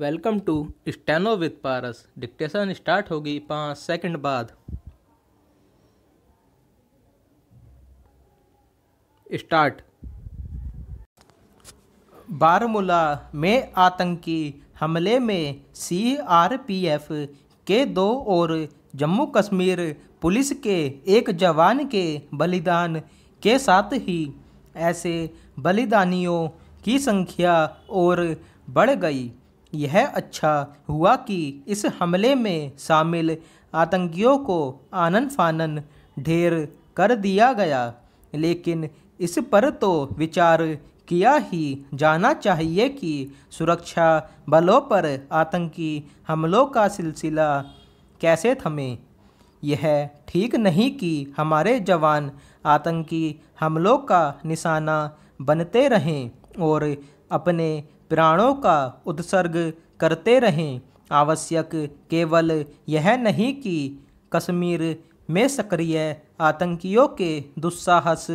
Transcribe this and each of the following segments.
welcome to steno with Paras dictation start होगी पाँच second बाद स्टार्ट बारामूला में आतंकी हमले में सीआरपीएफ के दो और जम्मू कश्मीर पुलिस के एक जवान के बलिदान के साथ ही ऐसे बलिदानियों की संख्या और बढ़ गई यह अच्छा हुआ कि इस हमले में शामिल आतंकियों को आनन फानन ढेर कर दिया गया लेकिन इस पर तो विचार किया ही जाना चाहिए कि सुरक्षा बलों पर आतंकी हमलों का सिलसिला कैसे थमे यह ठीक नहीं कि हमारे जवान आतंकी हमलों का निशाना बनते रहें और अपने प्राणों का उत्सर्ग करते रहें आवश्यक केवल यह नहीं कि कश्मीर में सक्रिय आतंकियों के दुस्साहस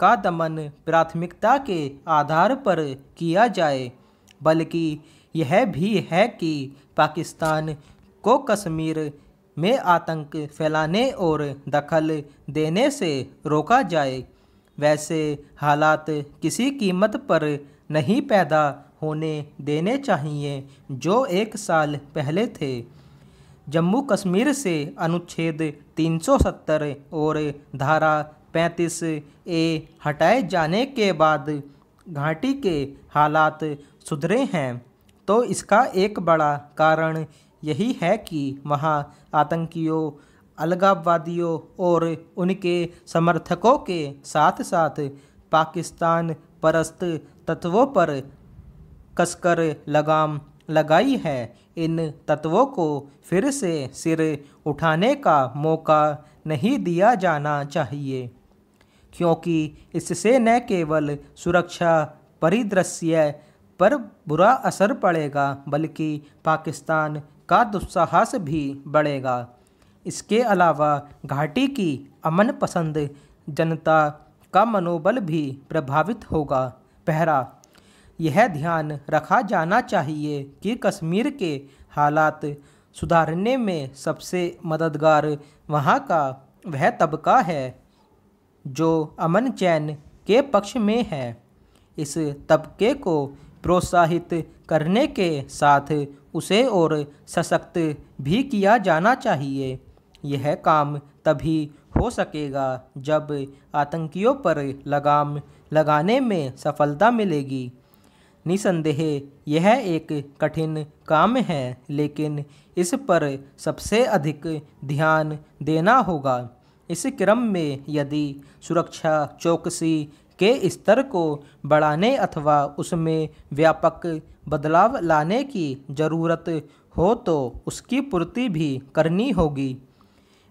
का दमन प्राथमिकता के आधार पर किया जाए बल्कि यह भी है कि पाकिस्तान को कश्मीर में आतंक फैलाने और दखल देने से रोका जाए वैसे हालात किसी कीमत पर नहीं पैदा होने देने चाहिए जो एक साल पहले थे जम्मू कश्मीर से अनुच्छेद 370 और धारा 35 ए हटाए जाने के बाद घाटी के हालात सुधरे हैं तो इसका एक बड़ा कारण यही है कि वहाँ आतंकियों अलगाववादियों और उनके समर्थकों के साथ साथ पाकिस्तान परस्त तत्वों पर कसकर लगाम लगाई है इन तत्वों को फिर से सिर उठाने का मौका नहीं दिया जाना चाहिए क्योंकि इससे न केवल सुरक्षा परिदृश्य पर बुरा असर पड़ेगा बल्कि पाकिस्तान का दुस्साहस भी बढ़ेगा इसके अलावा घाटी की अमन पसंद जनता का मनोबल भी प्रभावित होगा पहरा यह ध्यान रखा जाना चाहिए कि कश्मीर के हालात सुधारने में सबसे मददगार वहाँ का वह तबका है जो अमन चैन के पक्ष में है इस तबके को प्रोत्साहित करने के साथ उसे और सशक्त भी किया जाना चाहिए यह काम तभी हो सकेगा जब आतंकियों पर लगाम लगाने में सफलता मिलेगी निसंदेह यह एक कठिन काम है लेकिन इस पर सबसे अधिक ध्यान देना होगा इस क्रम में यदि सुरक्षा चौकसी के स्तर को बढ़ाने अथवा उसमें व्यापक बदलाव लाने की ज़रूरत हो तो उसकी पूर्ति भी करनी होगी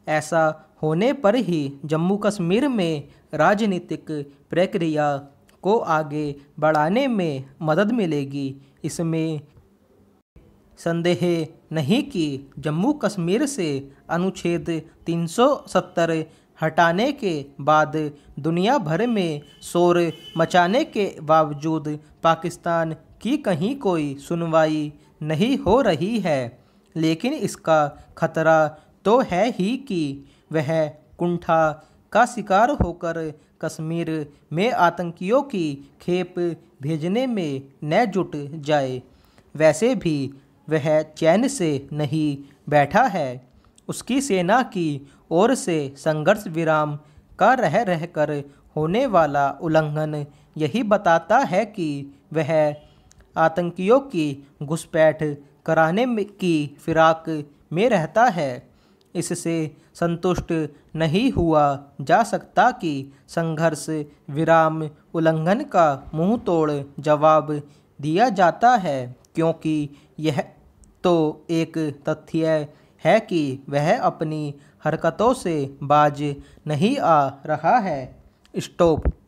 ऐसा होने पर ही जम्मू कश्मीर में राजनीतिक प्रक्रिया को आगे बढ़ाने में मदद मिलेगी इसमें संदेह नहीं कि जम्मू कश्मीर से अनुच्छेद 370 हटाने के बाद दुनिया भर में शोर मचाने के बावजूद पाकिस्तान की कहीं कोई सुनवाई नहीं हो रही है लेकिन इसका खतरा तो है ही कि वह कुंठा का शिकार होकर कश्मीर में आतंकियों की खेप भेजने में न जुट जाए वैसे भी वह चैन से नहीं बैठा है उसकी सेना की ओर से संघर्ष विराम का रह रहकर होने वाला उल्लंघन यही बताता है कि वह आतंकियों की घुसपैठ कराने की फिराक में रहता है इससे संतुष्ट नहीं हुआ जा सकता कि संघर्ष विराम उल्लंघन का मुंह तोड़ जवाब दिया जाता है क्योंकि यह तो एक तथ्य है कि वह अपनी हरकतों से बाज नहीं आ रहा है स्टॉप